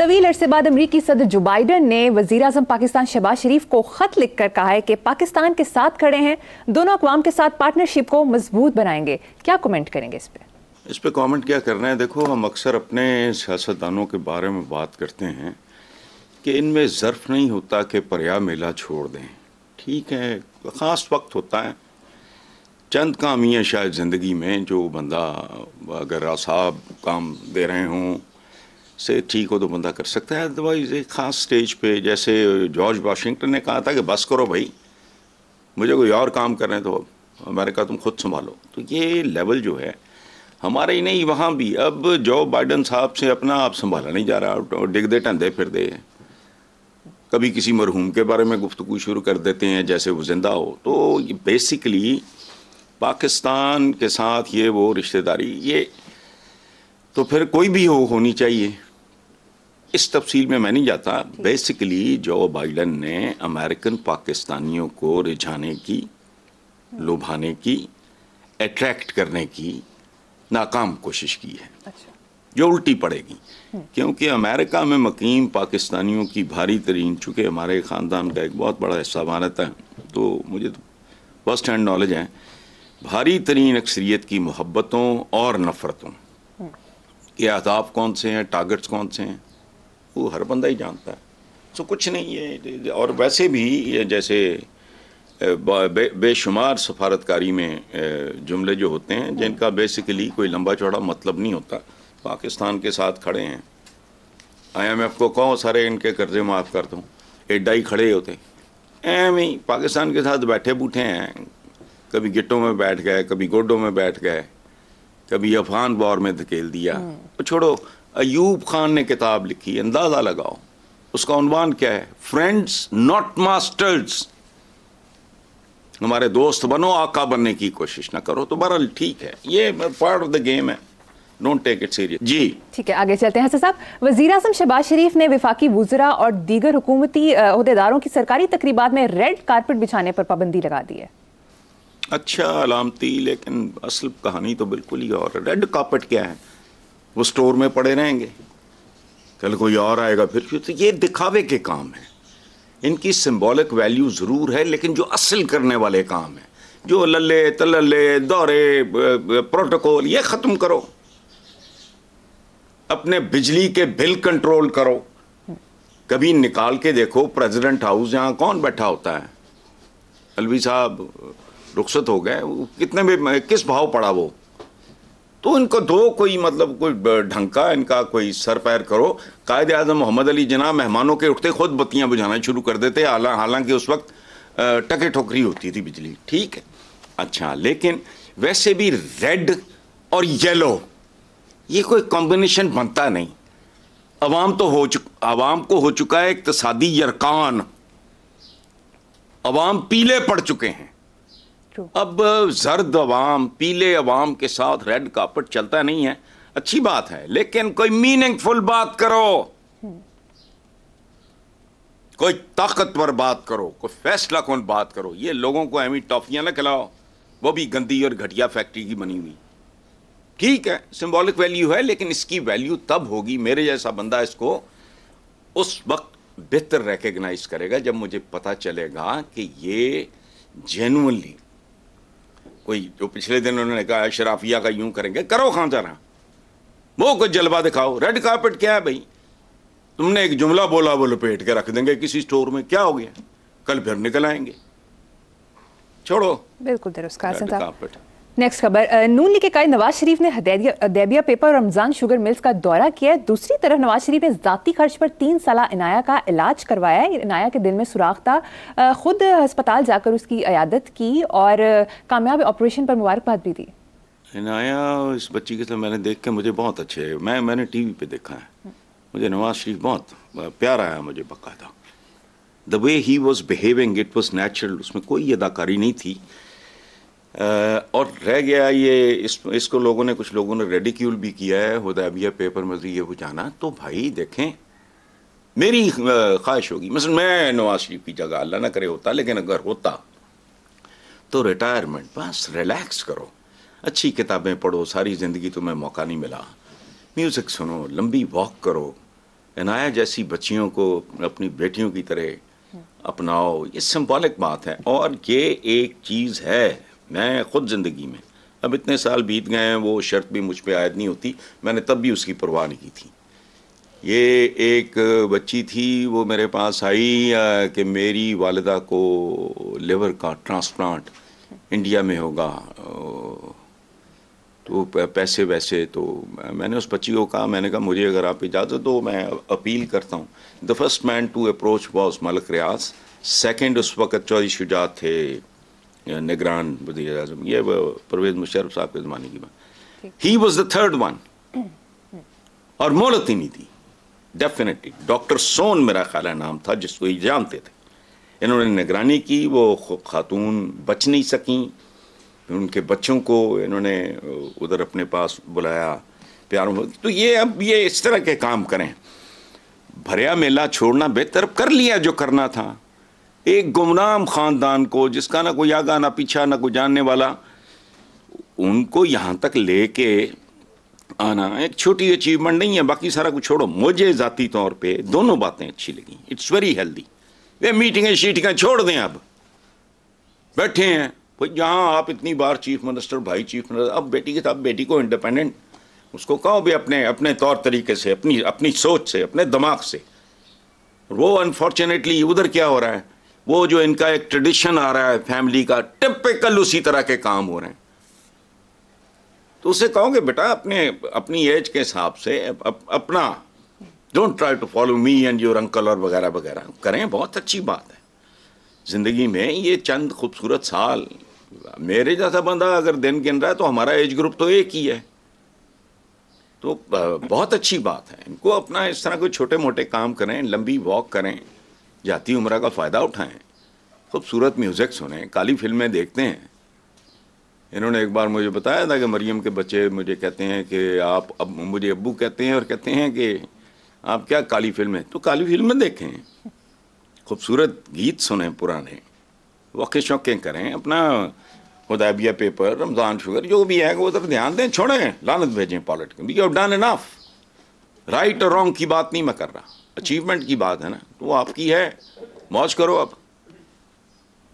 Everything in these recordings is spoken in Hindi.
तवील अरसे बाद अमरीकी सदर जो बाइडन ने वजीर अजम पाकिस्तान शहबाज शरीफ को खत लिख कर कहा है कि पाकिस्तान के साथ खड़े हैं दोनों अकवाम के साथ पार्टनरशिप को मजबूत बनाएंगे क्या कमेंट करेंगे इस पर इस पर कमेंट क्या करना है देखो हम अक्सर अपने सियासतदानों के बारे में बात करते हैं कि इनमें ज़र्फ नहीं होता कि पर्या मेला छोड़ दें ठीक है ख़ास वक्त होता है चंद है शायद ज़िंदगी में जो बंदा अगर आसाब काम दे रहे हों से ठीक हो तो बंदा कर सकता है अदरवाइज एक ख़ास स्टेज पे जैसे जॉर्ज वाशिंगटन ने कहा था कि बस करो भाई मुझे कोई और काम कर रहे हैं तो अमेरिका तुम खुद संभालो तो ये लेवल जो है हमारे ही नहीं वहाँ भी अब जो बाइडन साहब से अपना आप संभाला नहीं जा रहा तो डिग दे टंदे फिर दे कभी किसी मरहूम के बारे में गुफ्तु शुरू कर देते हैं जैसे वो ज़िंदा हो तो बेसिकली पाकिस्तान के साथ ये वो रिश्तेदारी ये तो फिर कोई भी हो होनी चाहिए इस तफसील में मैं नहीं जाता बेसिकली जो बाइडन ने अमेरिकन पाकिस्तानियों को रिझाने की हम्म। लुभाने की अट्रैक्ट करने की नाकाम कोशिश की है अच्छा। जो उल्टी पड़ेगी हम्म। क्योंकि अमेरिका में मकीम पाकिस्तानियों की भारी तरीन चूँकि हमारे ख़ानदान का एक बहुत बड़ा हिस्सा भारत है तो मुझे तो फर्स्ट हैंड नॉलेज है भारी तरीन अक्सरियत की मोहब्बतों और नफ़रतों के हम्म। आदाब कौन से हैं टारगेट्स कौन से हैं वो हर बंदा ही जानता है सो कुछ नहीं है और वैसे भी ये जैसे बे, बेशुमार सफारतकारी में जुमले जो होते हैं जिनका बेसिकली कोई लंबा चौड़ा मतलब नहीं होता पाकिस्तान के साथ खड़े हैं मैं को कौन सारे इनके कर्जे माफ़ कर दूँ एड्डा ही खड़े होते एम ही पाकिस्तान के साथ बैठे बूठे हैं कभी गिट्टों में बैठ गए कभी गोडों में बैठ गए कभी अफगान बॉर में धकेल दिया हम्म। तो छोड़ो अयूब खान ने किताब लिखी अंदाज़ा लगाओ उसका उनवान क्या है फ्रेंड्स नॉट मास्टर्स हमारे दोस्त बनो आका बनने की कोशिश ना करो तो बहरहाल ठीक है ये पार्ट ऑफ द गेम है डोंट टेक इट सीरियस जी ठीक है आगे चलते हैं साहब वजीर अजम शहबाज शरीफ ने विफाकी वजरा और दीगर हुकूमती अहदेदारों की सरकारी तकरीबात में रेड कारपेट बिछाने पर पाबंदी लगा दी है अच्छा अलामती लेकिन असल कहानी तो बिल्कुल ही और रेड कारपेट क्या है वो स्टोर में पड़े रहेंगे कल कोई और आएगा फिर क्यों तो ये दिखावे के काम है इनकी सिंबॉलिक वैल्यू ज़रूर है लेकिन जो असल करने वाले काम हैं जो लल्ले तल्ले दौरे प्रोटोकॉल ये ख़त्म करो अपने बिजली के बिल कंट्रोल करो कभी निकाल के देखो प्रेसिडेंट हाउस यहाँ कौन बैठा होता है अलवी साहब रुख्सत हो गए कितने में किस भाव पड़ा वो तो इनको दो कोई मतलब कोई ढंग का इनका कोई सर पैर करो कायद अजम मोहम्मद अली जना मेहमानों के उठते खुद बत्तियाँ बुझाना शुरू कर देते हालां हालांकि उस वक्त टके ठोकरी होती थी बिजली ठीक है अच्छा लेकिन वैसे भी रेड और येलो ये कोई कॉम्बिनेशन बनता नहीं अवाम तो हो चुक अवाम को हो चुका है इकतसादी यरकान अवाम पीले पड़ चुके हैं टू अब जर्द अवाम पीले अवाम के साथ रेड कार्पेट चलता नहीं है अच्छी बात है लेकिन कोई मीनिंगफुल बात करो हम्म। कोई ताकतवर बात करो कोई फैसला कौन बात करो ये लोगों को एमी टॉफियां ना खिलाओ वो भी गंदी और घटिया फैक्ट्री की बनी हुई ठीक है सिंबॉलिक वैल्यू है लेकिन इसकी वैल्यू तब होगी मेरे जैसा बंदा इसको उस वक्त बेहतर रिकग्नाइज करेगा जब मुझे पता चलेगा कि ये जेनुअनली कोई जो पिछले दिन उन्होंने कहा शराफिया का यूं करेंगे करो खां जरा वो कुछ जलवा दिखाओ रेड कार्पेट क्या है भाई तुमने एक जुमला बोला वो लपेट के रख देंगे किसी स्टोर में क्या हो गया कल फिर निकल आएंगे छोड़ो बिल्कुल दुरुस्त नेक्स्ट खबर नून लीग के कार्य नवाज शरीफ ने हदैबिया पेपर और रमजान शुगर मिल्स का दौरा किया है दूसरी तरफ नवाज शरीफ ने जाती खर्च पर तीन साल इनाया का इलाज करवाया है इनाया के दिल में सुराख था खुद अस्पताल जाकर उसकी अयादत की और कामयाब ऑपरेशन पर मुबारकबाद भी दी इनाया इस बच्ची के साथ तो मैंने देख के मुझे बहुत अच्छे मैं मैंने टी वी देखा है मुझे नवाज शरीफ बहुत प्यार आया मुझे बाकायदा the way he was behaving it was natural उसमें कोई अदाकारी नहीं थी और रह गया ये इस इसको लोगों ने कुछ लोगों ने रेडिक्यूल भी किया है हदयबिया पेपर मर्जी ये बुझाना जाना तो भाई देखें मेरी ख्वाहिश होगी मसल मैं नवाज शरीफ की जगह अल्लाह ना करे होता लेकिन अगर होता तो रिटायरमेंट बस रिलैक्स करो अच्छी किताबें पढ़ो सारी ज़िंदगी तुम्हें मौका नहीं मिला म्यूज़िक सुनो लंबी वॉक करो इनाया जैसी बच्चियों को अपनी बेटियों की तरह अपनाओ ये सिंबॉलिक बात है और ये एक चीज़ है मैं खुद ज़िंदगी में अब इतने साल बीत गए हैं वो शर्त भी मुझ पर आयद नहीं होती मैंने तब भी उसकी परवाह नहीं की थी ये एक बच्ची थी वो मेरे पास आई कि मेरी वालदा को लिवर का ट्रांसप्लांट इंडिया में होगा तो पैसे वैसे तो मैंने उस बच्ची को कहा मैंने कहा मुझे अगर आप इजाज़त दो मैं अपील करता हूँ the first man to approach was Malik Riaz second उस वक़्त चौधरी शुजात थे निगरान वजी अजम ये परवेज मुशरफ साहब के ज़माने की बात ही वॉज द थर्ड वन और मोहलत ही नहीं थी डेफिनेटली डॉक्टर सोन मेरा ख्याल नाम था जिसको ये जानते थे इन्होंने निगरानी की वो खातून बच नहीं सकें उनके बच्चों को इन्होंने उधर अपने पास बुलाया प्यारों तो ये अब ये इस तरह के काम करें भरिया मेला छोड़ना बेहतर कर लिया जो करना था एक गुमनाम ख़ानदान को जिसका ना कोई आगा ना पीछा ना कोई जानने वाला उनको यहाँ तक ले के आना एक छोटी अचीवमेंट नहीं है बाकी सारा कुछ छोड़ो मुझे ज़ाती तौर पे दोनों बातें अच्छी लगी इट्स वेरी हेल्दी वे मीटिंगें शीटिंगें छोड़ दें अब बैठे हैं भाई जहाँ आप इतनी बार चीफ मिनिस्टर भाई चीफ मिनिस्टर अब बेटी के साथ बेटी को इंडिपेंडेंट उसको कहो भी अपने अपने तौर तरीके से अपनी अपनी सोच से अपने दिमाग से वो अनफॉर्चुनेटली उधर क्या हो रहा है वो जो इनका एक ट्रेडिशन आ रहा है फैमिली का टिपिकल उसी तरह के काम हो रहे हैं तो उसे कहोगे बेटा अपने अपनी एज के हिसाब से अप, अपना don't try to follow me and your uncle और वगैरह वगैरह करें बहुत अच्छी बात है ज़िंदगी में ये चंद खूबसूरत साल मेरे जैसा बंदा अगर दिन गिन रहा है तो हमारा एज ग्रुप तो एक ही है तो बहुत अच्छी बात है इनको अपना इस तरह कोई छोटे मोटे काम करें लंबी वॉक करें जाती उम्र का फ़ायदा उठाएं खूबसूरत म्यूज़िक सुने काली फिल्में देखते हैं इन्होंने एक बार मुझे बताया था कि मरियम के बच्चे मुझे कहते हैं कि आप अब मुझे अबू कहते हैं और कहते हैं कि आप क्या काली फिल्में तो काली फिल्में देखें खूबसूरत गीत सुने पुराने वक़े शौक़ें करें अपना हुदैबिया पेपर रमज़ान शुगर जो भी है वो तरफ ध्यान दें छोड़ें लानत भेजें पॉलिट को यू डन एनाफ राइट और रॉन्ग की बात नहीं मैं कर रहा अचीवमेंट की बात है ना तो वो आपकी है मौज करो अब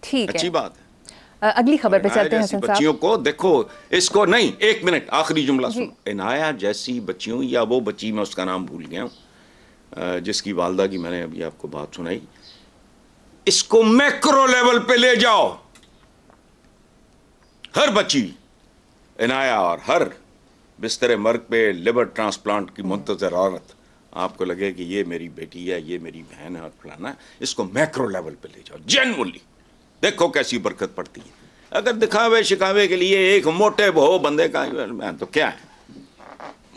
ठीक अच्छी है। बात है अगली खबर पे चलते हैं बच्चियों को देखो इसको नहीं एक मिनट आखिरी जुमला सुनो इनाया जैसी बच्चियों या वो बच्ची मैं उसका नाम भूल गया हूँ जिसकी वालदा की मैंने अभी आपको बात सुनाई इसको मैक्रो लेवल पे ले जाओ हर बच्ची इनाया और हर बिस्तर मर्ग पे लिवर ट्रांसप्लांट की मुंतजर औरत आपको लगे कि ये मेरी बेटी है ये मेरी बहन है और फलाना इसको मैक्रो लेवल पे ले जाओ जेनवली देखो कैसी बरकत पड़ती है अगर दिखावे शिकावे के लिए एक मोटे भो बंदे का मैं तो क्या है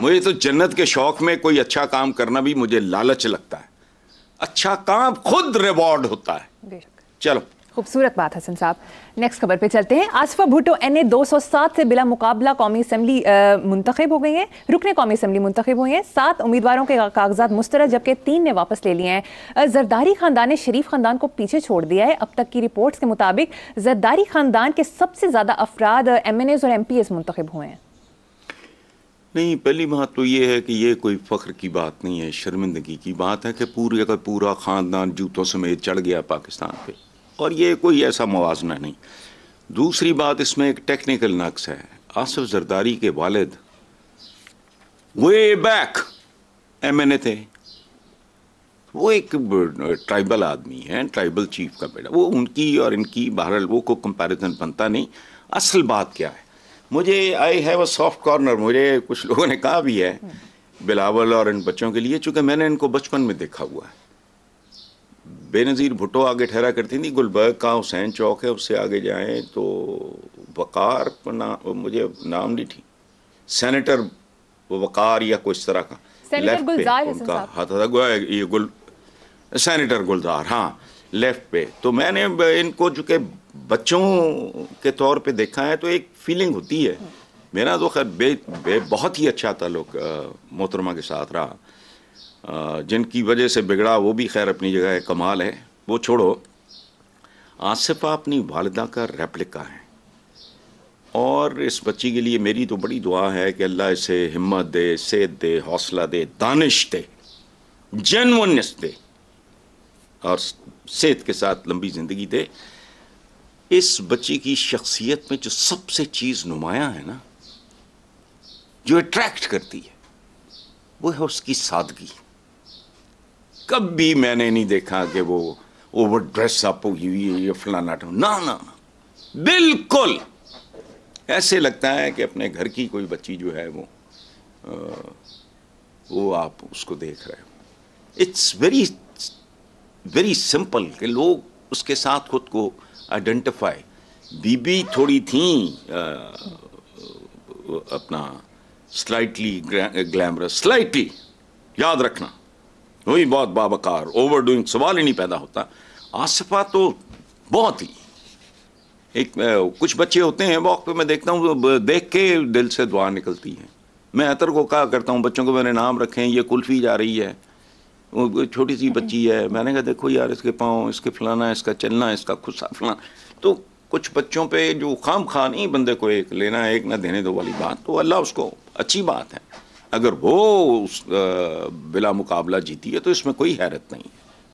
मुझे तो जन्नत के शौक में कोई अच्छा काम करना भी मुझे लालच लगता है अच्छा काम खुद रिवॉर्ड होता है चलो खूबसूरत बात हसन साहब नेक्स्ट खबर पे चलते हैं आसफा भुटो एन ए दो सौ सात से बिला मुकाबला कौमी असम्बली मुंतखब हो गई हैं रुकने कौमी असम्बली मुंतखब हुई हैं सात उम्मीदवारों के कागजात मुस्तरद जबकि तीन ने वापस ले लिए हैं जरदारी ख़ानदान ने शरीफ ख़ानदान को पीछे छोड़ दिया है अब तक की रिपोर्ट के मुताबिक जरदारी ख़ानदान के सबसे ज़्यादा अफराद एम एन एज़ और एम पी एस मुंतखब हुए हैं नहीं पहली बात तो ये है कि ये कोई फ़ख्र की बात नहीं है शर्मिंदगी की बात है कि पूरे का पूरा ख़ानदान जूतों समेत चढ़ गया पाकिस्तान पर और ये कोई ऐसा मुवजना नहीं दूसरी बात इसमें एक टेक्निकल नक्स है आसफ जरदारी के वालद वे बैक एम एन ए थे वो एक ट्राइबल आदमी है ट्राइबल चीफ का बेटा वो उनकी और इनकी बहरहाल वो को कंपैरिजन बनता नहीं असल बात क्या है मुझे I have a soft corner मुझे कुछ लोगों ने कहा भी है बिलावल और इन बच्चों के लिए चूंकि मैंने इनको बचपन में देखा हुआ है बेनज़ीर भुटो आगे ठहरा करती थी गुलबर्ग का हुसैन चौक है उससे आगे जाएं तो वकार ना मुझे नाम नहीं थी सेनेटर वकार या कुछ तरह का लेफ्ट पे उनका हाथ था ये गुल सेनेटर गुलजार हाँ लेफ्ट पे तो मैंने इनको चूँकि बच्चों के तौर पे देखा है तो एक फीलिंग होती है मेरा तो खैर बे, बे बहुत ही अच्छा ताल्लुक मोहतरमा के साथ रहा जिनकी वजह से बिगड़ा वो भी खैर अपनी जगह है कमाल है वो छोड़ो आसिफा अपनी वालदा का रेप्लिका है और इस बच्ची के लिए मेरी तो बड़ी दुआ है कि अल्लाह इसे हिम्मत दे सेहत दे हौसला दे दानिश दे जनवनस दे और सेहत के साथ लंबी ज़िंदगी दे इस बच्ची की शख्सियत में जो सबसे चीज़ नुमायाँ है ना जो अट्रैक्ट करती है वो है उसकी सादगी कभी मैंने नहीं देखा कि वो ओवर ड्रेस अप हुई हुई ये फलाना ना ना ना बिल्कुल ऐसे लगता है कि अपने घर की कोई बच्ची जो है वो आ, वो आप उसको देख रहे हो इट्स वेरी वेरी सिंपल कि लोग उसके साथ खुद को आइडेंटिफाई बीबी थोड़ी थी आ, अपना स्लाइटली ग्लैमरस स्लाइटली याद रखना वही बहुत बाबकार ओवर डूइंग सवाल ही नहीं पैदा होता आसफा तो बहुत ही एक कुछ बच्चे होते हैं वॉक पे मैं देखता हूँ देख के दिल से दुआ निकलती है मैं अतर को कहा करता हूँ बच्चों को मेरे नाम रखें ये कुल्फ़ी जा रही है छोटी सी बच्ची है मैंने कहा देखो यार इसके पाँव इसके फलाना इसका चलना इसका खुस्सा फलाना तो कुछ बच्चों पे जो खाम खा नहीं बंदे को एक लेना एक ना देने दो वाली बात तो अल्लाह उसको अच्छी बात है अगर वो बिला मुकाबला जीती है तो इसमें कोई हैरत नहीं